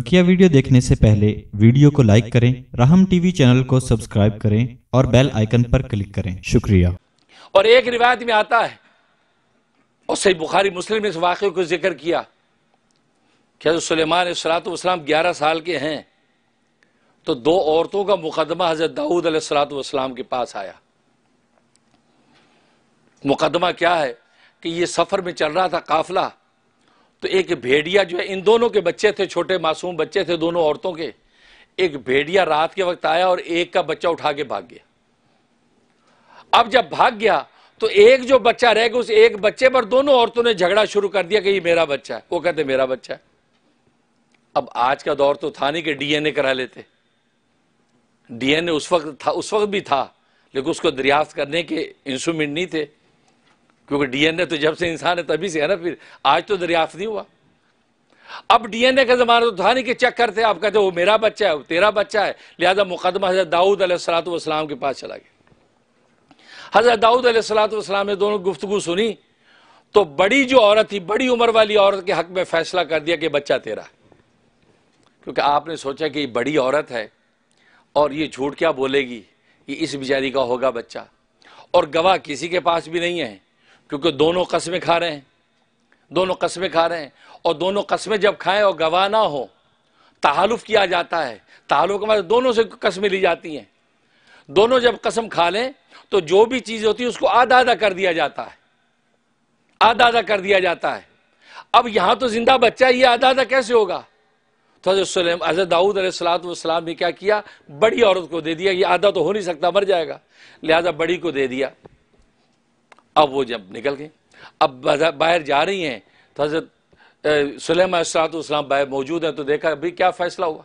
बकिया वीडियो देखने से पहले वीडियो को लाइक करें राहम टीवी चैनल को सब्सक्राइब करें और बेल आइकन पर क्लिक करें शुक्रिया और एक रिवायत में आता है और सही बुखारी मुस्लिम इस वाक्य को जिक्र किया क्या सलेमान सलातम ग्यारह साल के हैं तो दो औरतों का मुकदमा हजरत दाऊद सलातम के पास आया मुकदमा क्या है कि ये सफ़र में चल रहा था काफिला तो एक भेड़िया जो है इन दोनों के बच्चे थे छोटे मासूम बच्चे थे दोनों औरतों के एक भेड़िया रात के वक्त आया और एक का बच्चा उठा के भाग गया अब जब भाग गया तो एक जो बच्चा रह गया उस एक बच्चे पर दोनों औरतों ने झगड़ा शुरू कर दिया कि ये मेरा बच्चा है वो कहते मेरा बच्चा है अब आज का दौर तो था नहीं कि डीएनए करा लेते डीएनए उस वक्त था उस वक्त भी था लेकिन उसको दरियाफ्त करने के इंस्ट्रूमेंट नहीं थे क्योंकि डीएनए तो जब से इंसान है तभी से है ना फिर आज तो दरियाफ्त नहीं हुआ अब डीएनए का ज़माना तो था नहीं कि चेक करते आप कहते वो मेरा बच्चा है वो तेरा बच्चा है लिहाजा मुकदमा हज़रत दाऊद सलातम के पास चला गया हज़रत दाऊद सलातम ने दोनों गुफ्तगु सुनी तो बड़ी जो औरत थी बड़ी उम्र वाली औरत के हक में फैसला कर दिया कि बच्चा तेरा है क्योंकि आपने सोचा कि ये बड़ी औरत है और ये झूठ क्या बोलेगी ये इस बेचारी का होगा बच्चा और गवाह किसी के पास भी नहीं है क्योंकि दोनों कस्बे खा रहे हैं दोनों कस्बे खा रहे हैं और दोनों कस्बे जब खाएं और गवाह ना हो तहालुफ किया जाता है तहालुफ के बाद दोनों से कस्में ली जाती हैं दोनों जब कसम खा लें तो जो भी चीज़ होती है उसको आधा आधा कर दिया जाता है आधा आधा कर दिया जाता है अब यहाँ तो जिंदा बच्चा ये आधा आधा कैसे होगा तो हजरत दाऊद सलाम ने क्या किया बड़ी औरत को दे दिया ये आधा तो हो नहीं सकता मर जाएगा लिहाजा बड़ी को दे दिया अब वो जब निकल गए अब बाहर जा रही हैं तो हजरत इस्लाम बाहर मौजूद हैं तो देखा अभी क्या फ़ैसला हुआ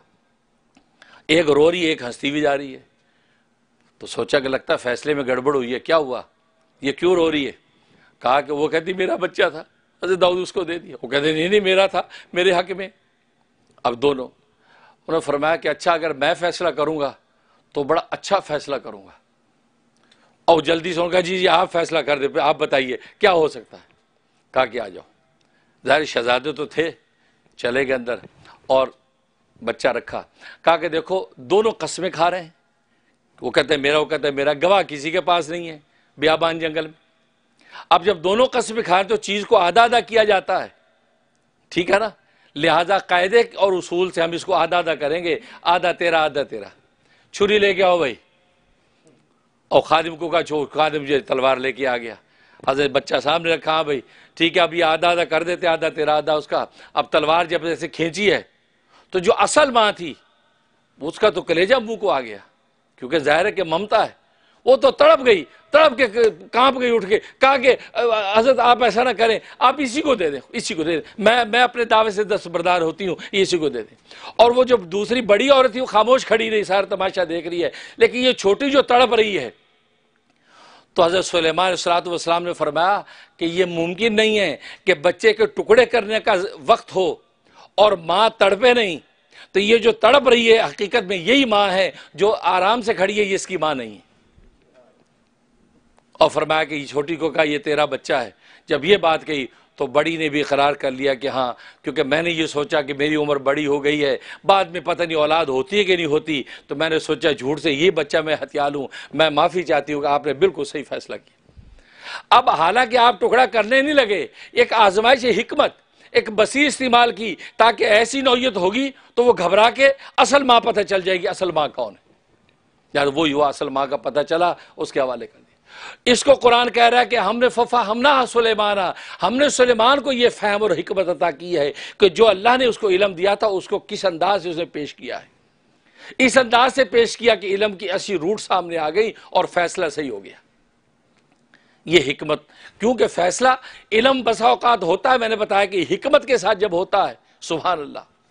एक रो रही एक हंसती भी जा रही है तो सोचा कि लगता है फैसले में गड़बड़ हुई है क्या हुआ ये क्यों रो रही है कहा कि वो कहती मेरा बच्चा था हजरत दाऊद उसको दे दिया वो कहते नहीं नहीं मेरा था मेरे हक में अब दोनों उन्होंने फरमाया कि अच्छा अगर मैं फ़ैसला करूँगा तो बड़ा अच्छा फ़ैसला करूँगा और जल्दी से उनका जी जी आप फैसला कर दे आप बताइए क्या हो सकता है कहा कि आ जाओ ज़ाहिर शहजादे तो थे चले गए अंदर और बच्चा रखा कहा कि देखो दोनों कस्में खा रहे हैं वो कहते हैं मेरा वो कहते हैं मेरा गवाह किसी के पास नहीं है बियाबान जंगल में अब जब दोनों कस्में खा रहे हैं तो चीज़ को आधा आधा किया जाता है ठीक है ना लिहाजा कायदे और उसूल से हम इसको आधा आधा करेंगे आधा तेरा आधा तेरा छुरी लेके आओ भाई और खादिम को कहा छोड़ खादिम जो तलवार लेके आ गया हजरत बच्चा सामने रखा हाँ भाई ठीक है अभी आधा आधा कर देते आधा तेरा आधा उसका अब तलवार जब जैसे खींची है तो जो असल माँ थी उसका तो कलेजा मुंह को आ गया क्योंकि जाहिर है कि ममता है वो तो तड़प गई तड़प के कांप गई उठ के कहा कि हजरत आप ऐसा ना करें आप इसी को दे दें इसी को दे दें मैं मैं अपने दावे से दस्तबरदार होती हूँ इसी को दे दें और वो जो दूसरी बड़ी औरत थी वो खामोश खड़ी रही सारा तमाशा देख रही है लेकिन ये छोटी जो तड़प रही है तो हज़रत सलेमान सलाम ने फरमाया कि यह मुमकिन नहीं है कि बच्चे के टुकड़े करने का वक्त हो और मां तड़पे नहीं तो ये जो तड़प रही है हकीकत में यही मां है जो आराम से खड़ी है ये इसकी मां नहीं है और फरमाया कि छोटी को कहा ये तेरा बच्चा है जब ये बात कही तो बड़ी ने भी करार कर लिया कि हाँ क्योंकि मैंने ये सोचा कि मेरी उम्र बड़ी हो गई है बाद में पता नहीं औलाद होती है कि नहीं होती तो मैंने सोचा झूठ से ये बच्चा मैं हथियाल लूँ मैं माफ़ी चाहती हूँ कि आपने बिल्कुल सही फैसला किया अब हालांकि आप टुकड़ा करने नहीं लगे एक आजमाइश हमत एक बसी इस्तेमाल की ताकि ऐसी नौीयत होगी तो वो घबरा के असल माँ पता चल जाएगी असल माँ कौन है यार वो युवा असल माँ का पता चला उसके हवाले कर इसको कुरान कह रहा है कि हमने फफा हमना सुलेमाना हमने सुलेमान को यह फहम और हमत अता की है कि जो अल्लाह ने उसको इलम दिया था उसको किस अंदाज से उसने पेश किया है इस अंदाज से पेश किया कि इलम की ऐसी रूट सामने आ गई और फैसला सही हो गया यह हमत क्योंकि फैसला इलम बसाओकात होता है मैंने बताया कि हमत के साथ जब होता है सुबह अल्लाह